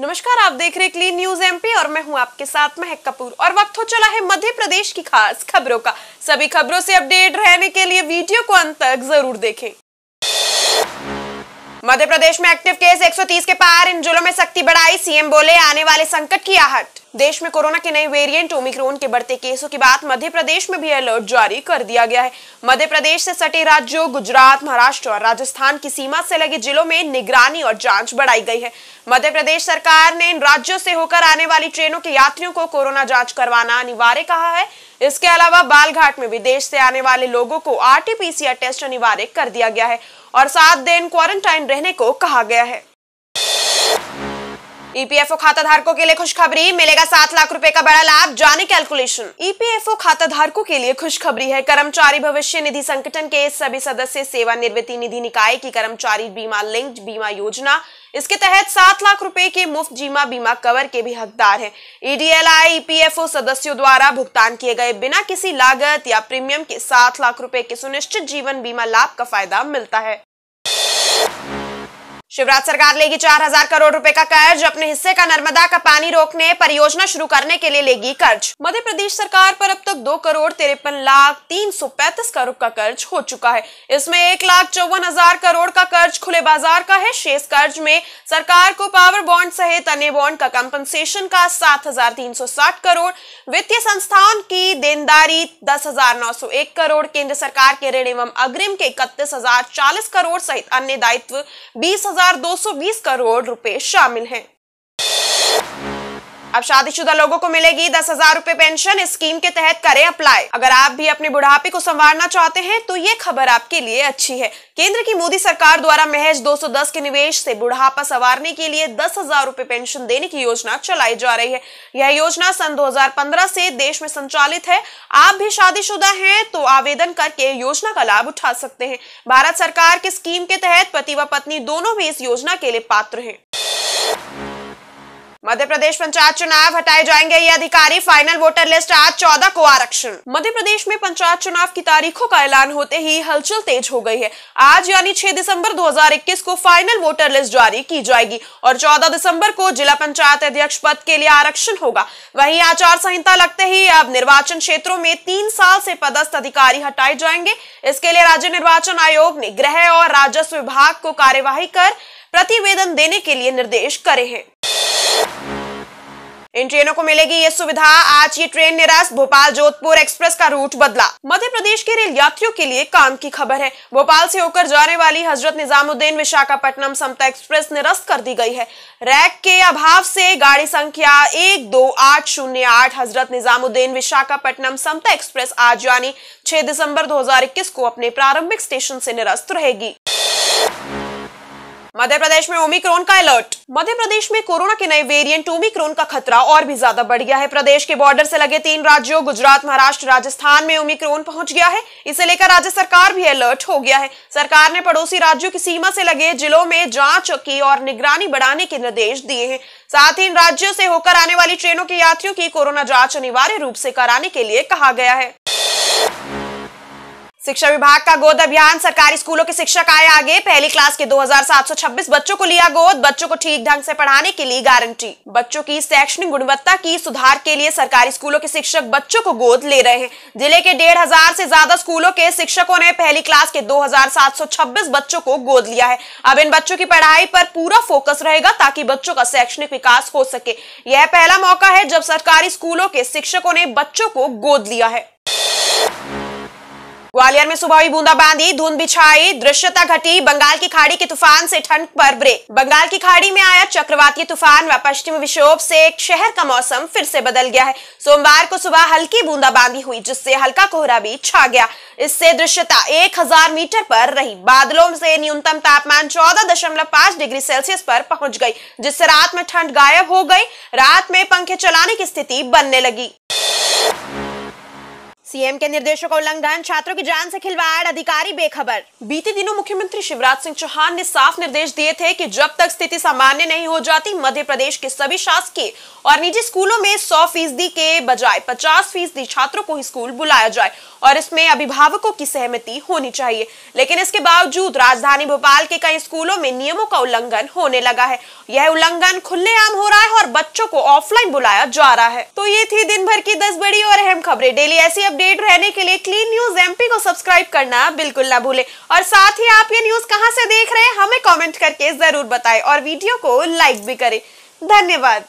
नमस्कार आप देख रहे क्लीन न्यूज एमपी और मैं हूं आपके साथ महक कपूर और वक्त हो चला है मध्य प्रदेश की खास खबरों का सभी खबरों से अपडेट रहने के लिए वीडियो को अंत तक जरूर देखें मध्य प्रदेश में एक्टिव केस 130 के पार इन जिलों में सख्ती बढ़ाई सीएम बोले आने वाले संकट की आहट देश में कोरोना के नए वेरिएंट ओमिक्रोन के बढ़ते केसों के बाद मध्य प्रदेश में भी अलर्ट जारी कर दिया गया है मध्य प्रदेश से सटे राज्यों गुजरात महाराष्ट्र और राजस्थान की सीमा से लगे जिलों में निगरानी और जांच बढ़ाई गई है मध्य प्रदेश सरकार ने इन राज्यों से होकर आने वाली ट्रेनों के यात्रियों को कोरोना जाँच करवाना अनिवार्य कहा है इसके अलावा बालघाट में विदेश से आने वाले लोगों को आर टेस्ट अनिवार्य कर दिया गया है और सात दिन क्वारंटाइन रहने को कहा गया है ईपीएफओ e खाता धारकों के लिए खुशखबरी मिलेगा सात लाख रुपए का बड़ा लाभ जाने कैलकुलेशन ईपीएफओ e खाता धारकों के लिए खुशखबरी है कर्मचारी भविष्य निधि संगठन के सभी सदस्य सेवानिवृत्ति निधि निकाय की कर्मचारी बीमा लिंक बीमा योजना इसके तहत सात लाख रुपए के मुफ्त जीमा बीमा कवर के भी हकदार हैं। ईडीएलआई e ईपीएफओ सदस्यों द्वारा भुगतान किए गए बिना किसी लागत या प्रीमियम के सात लाख रुपए के सुनिश्चित जीवन बीमा लाभ का फायदा मिलता है शिवराज सरकार लेगी चार हजार करोड़ रुपए का कर्ज अपने हिस्से का नर्मदा का पानी रोकने परियोजना शुरू करने के लिए लेगी कर्ज मध्य प्रदेश सरकार पर अब तक दो करोड़ तिरपन लाख तीन सौ पैंतीस करोड़ का कर्ज हो चुका है इसमें एक लाख चौवन हजार करोड़ का कर्ज खुले बाजार का है शेष कर्ज में सरकार को पावर बॉन्ड सहित अन्य बॉन्ड का कम्पनसेशन का सात हजार तीन सौ साठ करोड़ वित्तीय संस्थान की देनदारी दस हजार नौ सौ एक करोड़ केंद्र सरकार के ऋण एवं अग्रिम के इकतीस हजार चालीस करोड़ सहित अन्य दायित्व बीस हजार हजार दो सौ बीस करोड़ रुपए शामिल हैं अब शादीशुदा लोगों को मिलेगी दस हजार रूपए पेंशन इस स्कीम के तहत करें अप्लाई अगर आप भी अपने बुढ़ापे को संवारना चाहते हैं तो ये खबर आपके लिए अच्छी है केंद्र की मोदी सरकार द्वारा महज 210 के निवेश से बुढ़ापा संवारने के लिए दस हजार रूपए पेंशन देने की योजना चलाई जा रही है यह योजना सन दो से देश में संचालित है आप भी शादीशुदा है तो आवेदन करके योजना का लाभ उठा सकते हैं भारत सरकार की स्कीम के तहत पति व पत्नी दोनों भी इस योजना के लिए पात्र है मध्य प्रदेश पंचायत चुनाव हटाए जाएंगे ये अधिकारी फाइनल वोटर लिस्ट आज चौदह को आरक्षण मध्य प्रदेश में पंचायत चुनाव की तारीखों का ऐलान होते ही हलचल तेज हो गई है आज यानी 6 दिसंबर 2021 को फाइनल वोटर लिस्ट जारी की जाएगी और 14 दिसंबर को जिला पंचायत अध्यक्ष पद के लिए आरक्षण होगा वही आचार संहिता लगते ही अब निर्वाचन क्षेत्रों में तीन साल से पदस्थ अधिकारी हटाए जाएंगे इसके लिए राज्य निर्वाचन आयोग ने गृह और राजस्व विभाग को कार्यवाही कर प्रतिवेदन देने के लिए निर्देश करे हैं इन ट्रेनों को मिलेगी ये सुविधा आज ये ट्रेन निराश भोपाल जोधपुर एक्सप्रेस का रूट बदला मध्य प्रदेश के रेल यात्रियों के लिए काम की खबर है भोपाल से होकर जाने वाली हजरत निजामुद्दीन विशाखापट्टनम समता एक्सप्रेस निरस्त कर दी गई है रैक के अभाव से गाड़ी संख्या एक दो आठ शून्य आठ हजरत निजामुद्दीन विशाखापट्टनम समता एक्सप्रेस आज यानी छह दिसंबर दो को अपने प्रारंभिक स्टेशन से निरस्त रहेगी मध्य प्रदेश में ओमिक्रोन का अलर्ट मध्य प्रदेश में कोरोना के नए वेरिएंट ओमिक्रोन का खतरा और भी ज्यादा बढ़ गया है प्रदेश के बॉर्डर से लगे तीन राज्यों गुजरात महाराष्ट्र राजस्थान में ओमिक्रोन पहुंच गया है इसे लेकर राज्य सरकार भी अलर्ट हो गया है सरकार ने पड़ोसी राज्यों की सीमा से लगे जिलों में जांच की और निगरानी बढ़ाने के निर्देश दिए हैं साथ ही इन राज्यों से होकर आने वाली ट्रेनों के यात्रियों की कोरोना जाँच अनिवार्य रूप से कराने के लिए कहा गया है शिक्षा विभाग का गोद अभियान सरकारी स्कूलों के शिक्षक आए आगे पहली क्लास के 2,726 बच्चों को लिया गोद बच्चों को ठीक ढंग से पढ़ाने के लिए गारंटी बच्चों की शैक्षणिक गुणवत्ता की सुधार के लिए सरकारी स्कूलों के शिक्षक बच्चों को गोद ले रहे हैं जिले के डेढ़ हजार से ज्यादा स्कूलों के शिक्षकों ने पहली क्लास के दो बच्चों को गोद लिया है अब इन बच्चों की पढ़ाई पर पूरा फोकस रहेगा ताकि बच्चों का शैक्षणिक विकास हो सके यह पहला मौका है जब सरकारी स्कूलों के शिक्षकों ने बच्चों को गोद लिया है ग्वालियर में सुबह हुई बूंदाबांदी धुंध बिछाई दृश्यता घटी बंगाल की खाड़ी के तूफान से ठंड पर ब्रेक बंगाल की खाड़ी में आया चक्रवाती तूफान व पश्चिम विक्षोभ से एक शहर का मौसम फिर से बदल गया है सोमवार को सुबह हल्की बूंदाबांदी हुई जिससे हल्का कोहरा भी छा गया इससे दृश्यता हजार मीटर पर रही बादलों से न्यूनतम तापमान पांच डिग्री सेल्सियस पर पहुंच गई जिससे रात में ठंड गायब हो गई रात में पंखे चलाने की स्थिति बनने लगी सीएम के निर्देशों का उल्लंघन छात्रों की जान से खिलवाड़ अधिकारी बेखबर बीते दिनों मुख्यमंत्री शिवराज सिंह चौहान ने साफ निर्देश दिए थे कि जब तक स्थिति सामान्य नहीं हो जाती मध्य प्रदेश के सभी शासकीय और निजी स्कूलों में सौ फीसदी के बजाय पचास फीसदी छात्रों को स्कूल बुलाया जाए और इसमें अभिभावकों की सहमति होनी चाहिए लेकिन इसके बावजूद राजधानी भोपाल के कई स्कूलों में नियमों का उल्लंघन होने लगा है यह उल्लंघन खुलेआम हो रहा है और बच्चों को ऑफलाइन बुलाया जा रहा है तो ये थी दिन भर की दस बड़ी और अहम खबरें डेली ऐसी अपडेट रहने के लिए क्लीन न्यूज एमपी को सब्सक्राइब करना बिल्कुल ना भूले और साथ ही आप ये न्यूज कहाँ से देख रहे हैं हमें कॉमेंट करके जरूर बताए और वीडियो को लाइक भी करें धन्यवाद